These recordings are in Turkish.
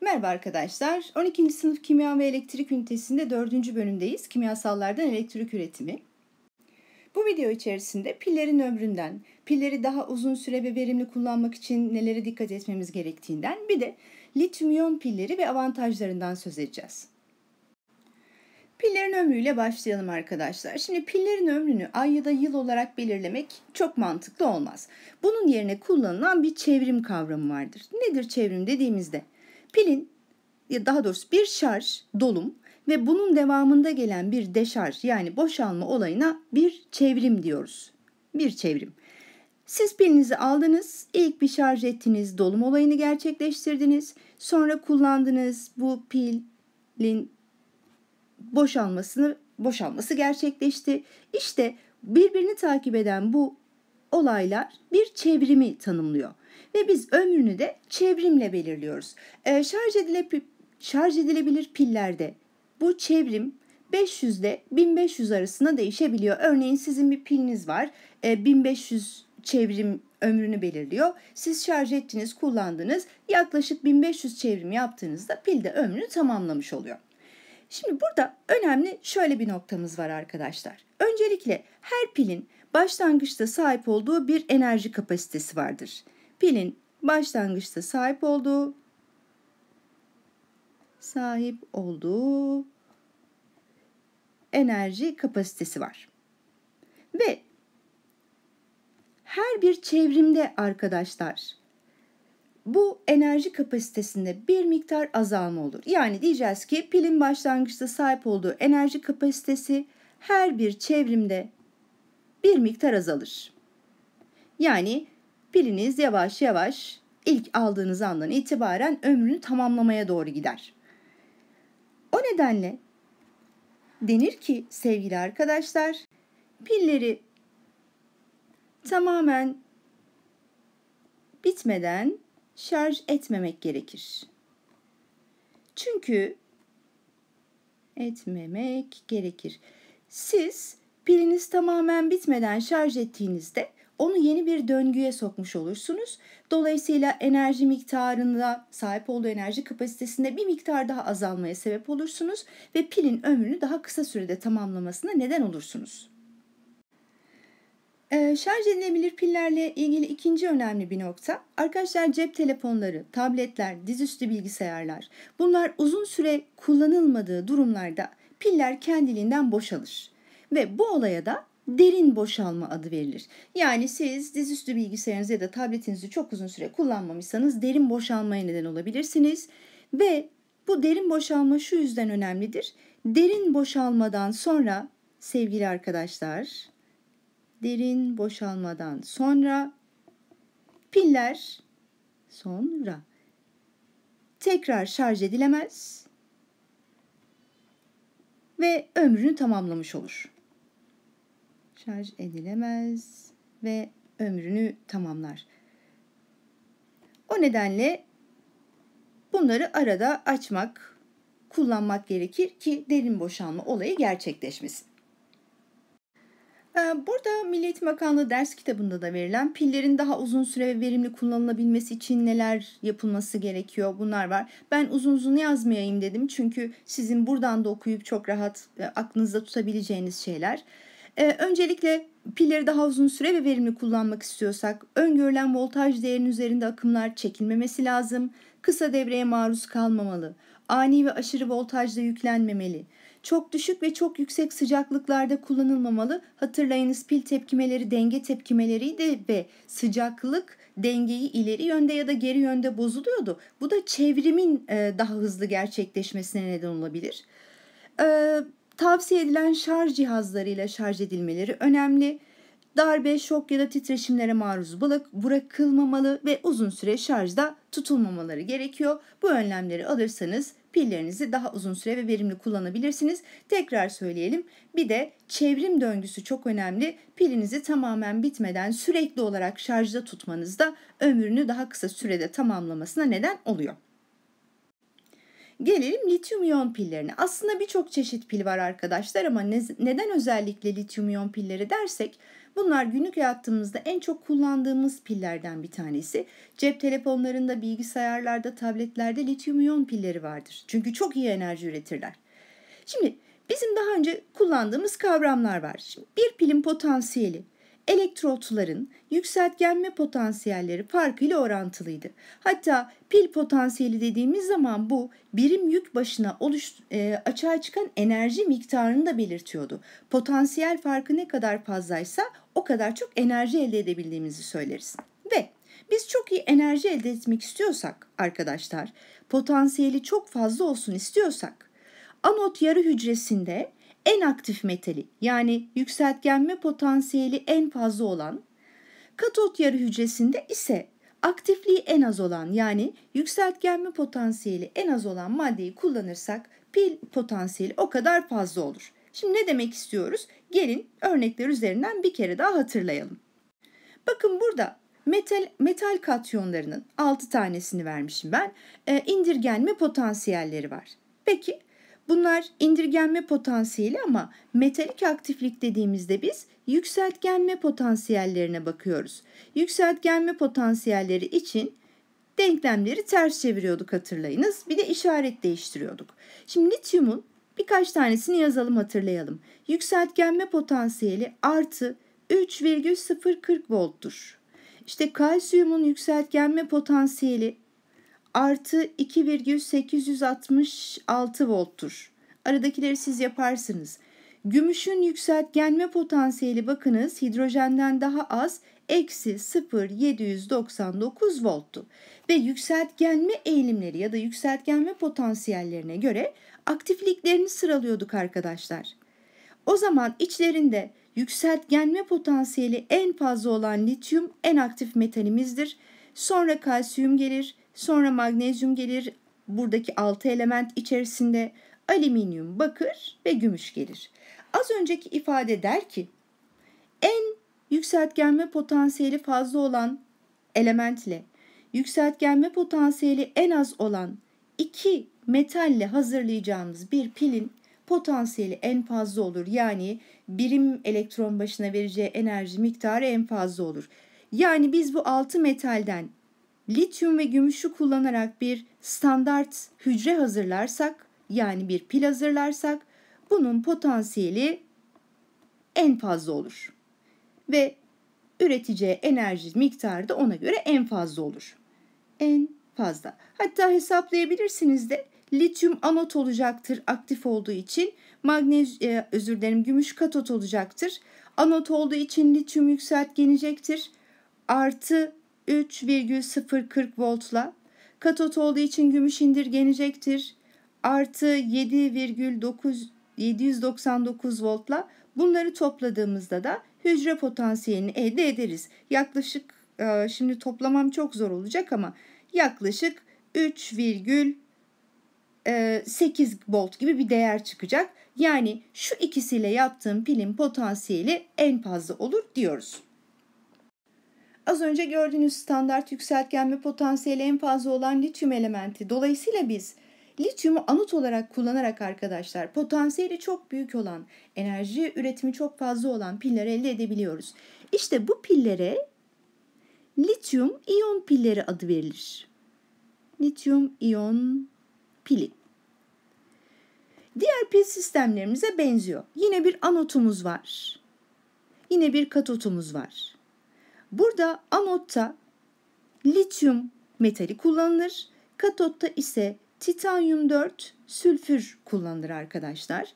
Merhaba arkadaşlar. 12. sınıf kimya ve elektrik ünitesinde 4. bölümdeyiz. Kimyasallardan elektrik üretimi. Bu video içerisinde pillerin ömründen, pilleri daha uzun süre ve verimli kullanmak için nelere dikkat etmemiz gerektiğinden bir de lityum iyon pilleri ve avantajlarından söz edeceğiz. Pillerin ömrüyle başlayalım arkadaşlar. Şimdi pillerin ömrünü ay ya da yıl olarak belirlemek çok mantıklı olmaz. Bunun yerine kullanılan bir çevrim kavramı vardır. Nedir çevrim dediğimizde? pilin ya daha doğrusu bir şarj dolum ve bunun devamında gelen bir deşarj yani boşalma olayına bir çevrim diyoruz. Bir çevrim. Siz pilinizi aldınız, ilk bir şarj ettiniz, dolum olayını gerçekleştirdiniz. Sonra kullandınız bu pilin boşalmasını boşalması gerçekleşti. İşte birbirini takip eden bu olaylar bir çevrimi tanımlıyor ve biz ömrünü de çevrimle belirliyoruz. E, şarj, edile, şarj edilebilir pillerde bu çevrim 500 ile 1500 arasında değişebiliyor. Örneğin sizin bir piliniz var. E, ee, 1500 çevrim ömrünü belirliyor. Siz şarj ettiniz, kullandınız. Yaklaşık 1500 çevrim yaptığınızda pil de ömrünü tamamlamış oluyor. Şimdi burada önemli şöyle bir noktamız var arkadaşlar. Öncelikle her pilin başlangıçta sahip olduğu bir enerji kapasitesi vardır pilin başlangıçta sahip olduğu sahip olduğu enerji kapasitesi var. Ve her bir çevrimde arkadaşlar bu enerji kapasitesinde bir miktar azalma olur. Yani diyeceğiz ki pilin başlangıçta sahip olduğu enerji kapasitesi her bir çevrimde bir miktar azalır. Yani biriniz yavaş yavaş ilk aldığınız andan itibaren ömrünü tamamlamaya doğru gider. O nedenle denir ki sevgili arkadaşlar, pilleri tamamen bitmeden şarj etmemek gerekir. Çünkü etmemek gerekir. Siz piliniz tamamen bitmeden şarj ettiğinizde onu yeni bir döngüye sokmuş olursunuz. Dolayısıyla enerji miktarında sahip olduğu enerji kapasitesinde bir miktar daha azalmaya sebep olursunuz ve pilin ömrünü daha kısa sürede tamamlamasına neden olursunuz. Ee, şarj edilebilir pillerle ilgili ikinci önemli bir nokta. Arkadaşlar cep telefonları, tabletler, dizüstü bilgisayarlar bunlar uzun süre kullanılmadığı durumlarda piller kendiliğinden boşalır. Ve bu olaya da derin boşalma adı verilir. Yani siz dizüstü bilgisayarınızı ya da tabletinizi çok uzun süre kullanmamışsanız derin boşalmaya neden olabilirsiniz. Ve bu derin boşalma şu yüzden önemlidir. Derin boşalmadan sonra sevgili arkadaşlar, derin boşalmadan sonra piller sonra tekrar şarj edilemez ve ömrünü tamamlamış olur şarj edilemez ve ömrünü tamamlar. O nedenle bunları arada açmak, kullanmak gerekir ki derin boşalma olayı gerçekleşmesin. Ee, burada Milli Eğitim Bakanlığı ders kitabında da verilen pillerin daha uzun süre ve verimli kullanılabilmesi için neler yapılması gerekiyor bunlar var. Ben uzun uzun yazmayayım dedim çünkü sizin buradan da okuyup çok rahat e, aklınızda tutabileceğiniz şeyler. E, öncelikle pilleri daha uzun süre ve verimli kullanmak istiyorsak öngörülen voltaj değerinin üzerinde akımlar çekilmemesi lazım. Kısa devreye maruz kalmamalı. Ani ve aşırı voltajda yüklenmemeli. Çok düşük ve çok yüksek sıcaklıklarda kullanılmamalı. Hatırlayınız pil tepkimeleri denge tepkimeleriydi ve sıcaklık dengeyi ileri yönde ya da geri yönde bozuluyordu. Bu da çevrimin e, daha hızlı gerçekleşmesine neden olabilir. Ee, Tavsiye edilen şarj cihazlarıyla şarj edilmeleri önemli. Darbe, şok ya da titreşimlere maruz bırakılmamalı ve uzun süre şarjda tutulmamaları gerekiyor. Bu önlemleri alırsanız pillerinizi daha uzun süre ve verimli kullanabilirsiniz. Tekrar söyleyelim. Bir de çevrim döngüsü çok önemli. Pilinizi tamamen bitmeden sürekli olarak şarjda tutmanız da ömrünü daha kısa sürede tamamlamasına neden oluyor. Gelelim lityum iyon pillerine. Aslında birçok çeşit pil var arkadaşlar ama ne, neden özellikle lityum iyon pilleri dersek bunlar günlük hayatımızda en çok kullandığımız pillerden bir tanesi. Cep telefonlarında, bilgisayarlarda, tabletlerde lityum iyon pilleri vardır. Çünkü çok iyi enerji üretirler. Şimdi bizim daha önce kullandığımız kavramlar var. Şimdi bir pilin potansiyeli elektrotların yükseltgenme potansiyelleri farkıyla orantılıydı. Hatta pil potansiyeli dediğimiz zaman bu birim yük başına oluş, e, açığa çıkan enerji miktarını da belirtiyordu. Potansiyel farkı ne kadar fazlaysa o kadar çok enerji elde edebildiğimizi söyleriz. Ve biz çok iyi enerji elde etmek istiyorsak arkadaşlar, potansiyeli çok fazla olsun istiyorsak anot yarı hücresinde en aktif metali yani yükseltgenme potansiyeli en fazla olan, katot yarı hücresinde ise aktifliği en az olan yani yükseltgenme potansiyeli en az olan maddeyi kullanırsak pil potansiyeli o kadar fazla olur. Şimdi ne demek istiyoruz? Gelin örnekler üzerinden bir kere daha hatırlayalım. Bakın burada metal metal katyonlarının 6 tanesini vermişim ben. E, indirgenme potansiyelleri var. Peki Bunlar indirgenme potansiyeli ama metalik aktiflik dediğimizde biz yükseltgenme potansiyellerine bakıyoruz. Yükseltgenme potansiyelleri için denklemleri ters çeviriyorduk hatırlayınız. Bir de işaret değiştiriyorduk. Şimdi lityumun birkaç tanesini yazalım hatırlayalım. Yükseltgenme potansiyeli artı 3,040 volttur. İşte kalsiyumun yükseltgenme potansiyeli artı 2,866 volttur. Aradakileri siz yaparsınız. Gümüşün yükseltgenme potansiyeli bakınız hidrojenden daha az eksi 0,799 volttu. Ve yükseltgenme eğilimleri ya da yükseltgenme potansiyellerine göre aktifliklerini sıralıyorduk arkadaşlar. O zaman içlerinde yükseltgenme potansiyeli en fazla olan lityum en aktif metalimizdir. Sonra kalsiyum gelir, Sonra magnezyum gelir. Buradaki 6 element içerisinde alüminyum, bakır ve gümüş gelir. Az önceki ifade der ki en yükseltgenme potansiyeli fazla olan elementle yükseltgenme potansiyeli en az olan iki metalle hazırlayacağımız bir pilin potansiyeli en fazla olur. Yani birim elektron başına vereceği enerji miktarı en fazla olur. Yani biz bu altı metalden lityum ve gümüşü kullanarak bir standart hücre hazırlarsak, yani bir pil hazırlarsak bunun potansiyeli en fazla olur. Ve üreteceği enerji miktarı da ona göre en fazla olur. En fazla. Hatta hesaplayabilirsiniz de lityum anot olacaktır aktif olduğu için. Magnez e, özür dilerim gümüş katot olacaktır. Anot olduğu için lityum yükseltgenecektir. Artı 3,040 voltla katot olduğu için gümüş indirgenecektir. Artı 7,9 799 voltla bunları topladığımızda da hücre potansiyelini elde ederiz. Yaklaşık e, şimdi toplamam çok zor olacak ama yaklaşık 3,8 e, volt gibi bir değer çıkacak. Yani şu ikisiyle yaptığım pilin potansiyeli en fazla olur diyoruz. Az önce gördüğünüz standart yükseltgenme potansiyeli en fazla olan lityum elementi. Dolayısıyla biz lityumu anıt olarak kullanarak arkadaşlar potansiyeli çok büyük olan, enerji üretimi çok fazla olan pilleri elde edebiliyoruz. İşte bu pillere lityum iyon pilleri adı verilir. Lityum iyon pili. Diğer pil sistemlerimize benziyor. Yine bir anotumuz var. Yine bir katotumuz var. Burada anotta lityum metali kullanılır. Katotta ise titanyum 4 sülfür kullanılır arkadaşlar.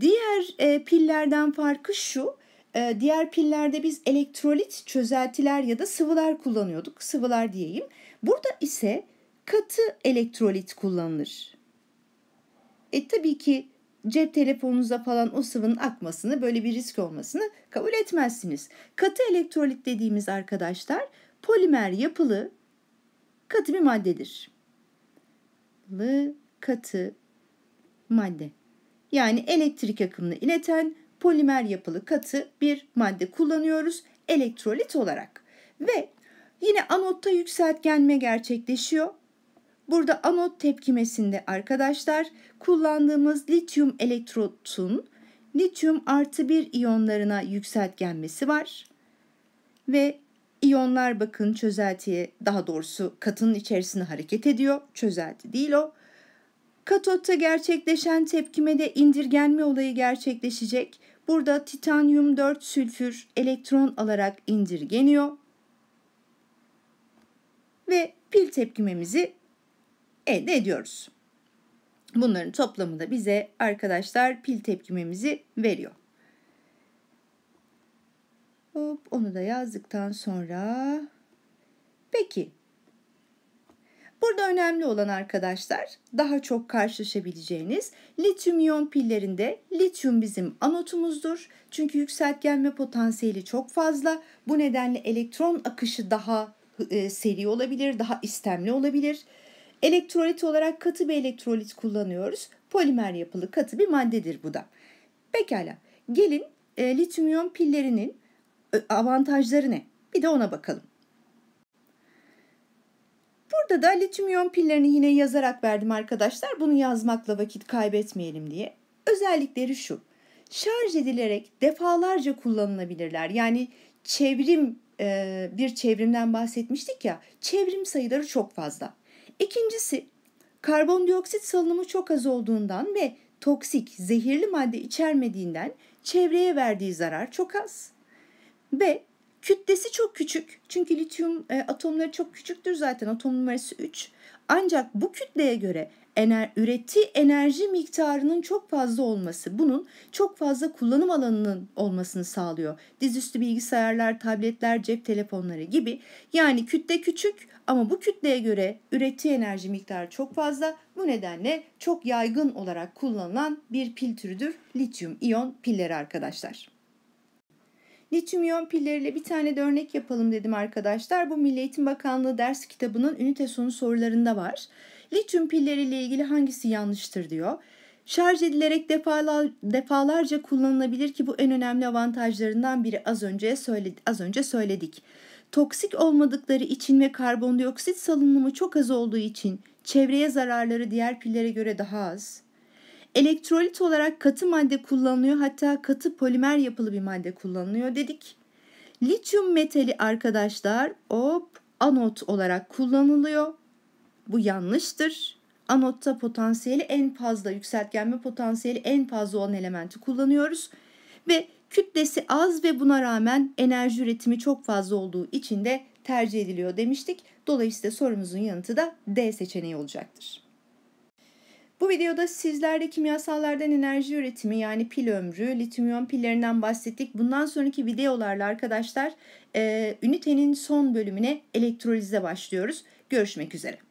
Diğer e, pillerden farkı şu. E, diğer pillerde biz elektrolit çözeltiler ya da sıvılar kullanıyorduk. Sıvılar diyeyim. Burada ise katı elektrolit kullanılır. E tabii ki cep telefonunuza falan o sıvının akmasını böyle bir risk olmasını kabul etmezsiniz. Katı elektrolit dediğimiz arkadaşlar polimer yapılı katı bir maddedir. Lı katı madde. Yani elektrik akımını ileten polimer yapılı katı bir madde kullanıyoruz elektrolit olarak. Ve yine anotta yükseltgenme gerçekleşiyor. Burada anot tepkimesinde arkadaşlar kullandığımız lityum elektrotun lityum artı bir iyonlarına yükseltgenmesi var. Ve iyonlar bakın çözeltiye daha doğrusu katının içerisinde hareket ediyor. Çözelti değil o. Katotta gerçekleşen tepkimede indirgenme olayı gerçekleşecek. Burada titanyum 4 sülfür elektron alarak indirgeniyor. Ve pil tepkimemizi elde ediyoruz. Bunların toplamı da bize arkadaşlar pil tepkimemizi veriyor. Hop, onu da yazdıktan sonra peki Burada önemli olan arkadaşlar daha çok karşılaşabileceğiniz lityum iyon pillerinde lityum bizim anotumuzdur. Çünkü yükseltgenme potansiyeli çok fazla. Bu nedenle elektron akışı daha e, seri olabilir, daha istemli olabilir. Elektrolit olarak katı bir elektrolit kullanıyoruz. Polimer yapılı katı bir maddedir bu da. Pekala gelin e, lityum pillerinin e, avantajları ne? Bir de ona bakalım. Burada da lityum pillerini yine yazarak verdim arkadaşlar. Bunu yazmakla vakit kaybetmeyelim diye. Özellikleri şu. Şarj edilerek defalarca kullanılabilirler. Yani çevrim e, bir çevrimden bahsetmiştik ya. Çevrim sayıları çok fazla. İkincisi karbondioksit salınımı çok az olduğundan ve toksik, zehirli madde içermediğinden çevreye verdiği zarar çok az. B, kütlesi çok küçük. Çünkü lityum e, atomları çok küçüktür zaten. Atom numarası 3. Ancak bu kütleye göre ener, ürettiği enerji miktarının çok fazla olması, bunun çok fazla kullanım alanının olmasını sağlıyor. Dizüstü bilgisayarlar, tabletler, cep telefonları gibi. Yani kütle küçük ama bu kütleye göre ürettiği enerji miktarı çok fazla. Bu nedenle çok yaygın olarak kullanılan bir pil türüdür lityum iyon pilleri arkadaşlar. Lityum iyon pilleriyle bir tane de örnek yapalım dedim arkadaşlar. Bu Milli Eğitim Bakanlığı ders kitabının ünite sonu sorularında var. Lityum pilleriyle ilgili hangisi yanlıştır diyor. Şarj edilerek defalar, defalarca kullanılabilir ki bu en önemli avantajlarından biri az önce söyledi, az önce söyledik. Toksik olmadıkları için ve karbondioksit salınımı çok az olduğu için çevreye zararları diğer pillere göre daha az. Elektrolit olarak katı madde kullanılıyor hatta katı polimer yapılı bir madde kullanılıyor dedik. Lityum metali arkadaşlar op anot olarak kullanılıyor. Bu yanlıştır. Anotta potansiyeli en fazla, yükseltgenme potansiyeli en fazla olan elementi kullanıyoruz. Ve Kütlesi az ve buna rağmen enerji üretimi çok fazla olduğu için de tercih ediliyor demiştik. Dolayısıyla sorumuzun yanıtı da D seçeneği olacaktır. Bu videoda sizlerde kimyasallardan enerji üretimi yani pil ömrü, lityum pillerinden bahsettik. Bundan sonraki videolarla arkadaşlar e, ünitenin son bölümüne elektrolize başlıyoruz. Görüşmek üzere.